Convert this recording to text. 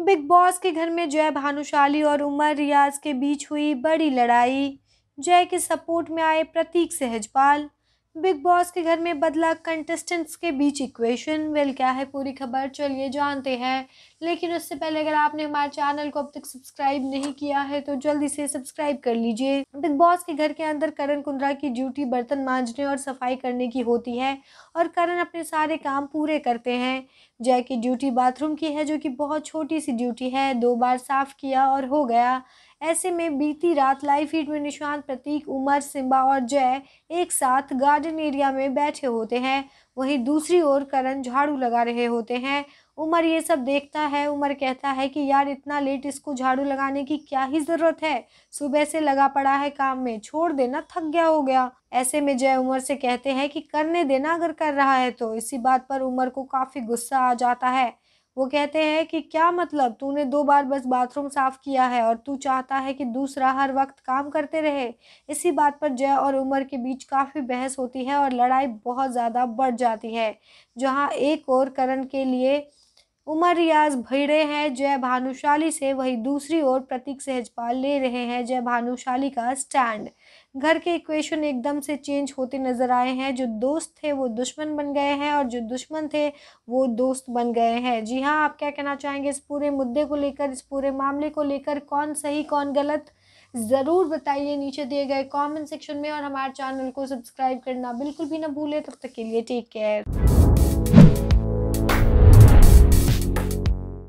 big boss के घर में जय भानुशाली और उमर रियाज के बीच हुई बड़ी लड़ाई जय के सपोर्ट में आए प्रतीक सहजपाल बिग बॉस के घर में बदला कंटेस्टेंट्स के बीच इक्वेशन वेल क्या है पूरी खबर चलिए जानते हैं लेकिन उससे पहले अगर आपने हमारे चैनल को अब तक सब्सक्राइब नहीं किया है तो जल्दी से सब्सक्राइब कर लीजिए बिग बॉस के घर के अंदर करण कुंद्रा की ड्यूटी बर्तन मांजने और सफाई करने की होती है और करण अपने सारे काम पूरे करते हैं जय की ड्यूटी बाथरूम की है जो कि बहुत छोटी सी ड्यूटी है दो बार साफ़ किया और हो गया ऐसे में बीती रात लाइव फीड में निशांत प्रतीक उमर सिम्बा और जय एक साथ गार्डन एरिया में बैठे होते हैं वहीं दूसरी ओर करण झाड़ू लगा रहे होते हैं उमर ये सब देखता है उमर कहता है कि यार इतना लेट इसको झाड़ू लगाने की क्या ही ज़रूरत है सुबह से लगा पड़ा है काम में छोड़ देना थक गया हो गया ऐसे में जय उमर से कहते हैं कि करने देना अगर कर रहा है तो इसी बात पर उमर को काफ़ी गुस्सा आ जाता है वो कहते हैं कि क्या मतलब तूने दो बार बस बाथरूम साफ़ किया है और तू चाहता है कि दूसरा हर वक्त काम करते रहे इसी बात पर जय और उमर के बीच काफ़ी बहस होती है और लड़ाई बहुत ज़्यादा बढ़ जाती है जहाँ एक और करण के लिए उमर रियाज भिड़े हैं जय भानुशाली से वही दूसरी ओर प्रतीक सहजपाल ले रहे हैं जय भानुशाली का स्टैंड घर के इक्वेशन एकदम से चेंज होते नज़र आए हैं जो दोस्त थे वो दुश्मन बन गए हैं और जो दुश्मन थे वो दोस्त बन गए हैं जी हाँ आप क्या कहना चाहेंगे इस पूरे मुद्दे को लेकर इस पूरे मामले को लेकर कौन सही कौन गलत ज़रूर बताइए नीचे दिए गए कमेंट सेक्शन में और हमारे चैनल को सब्सक्राइब करना बिल्कुल भी ना भूलें तब तक के लिए टेक केयर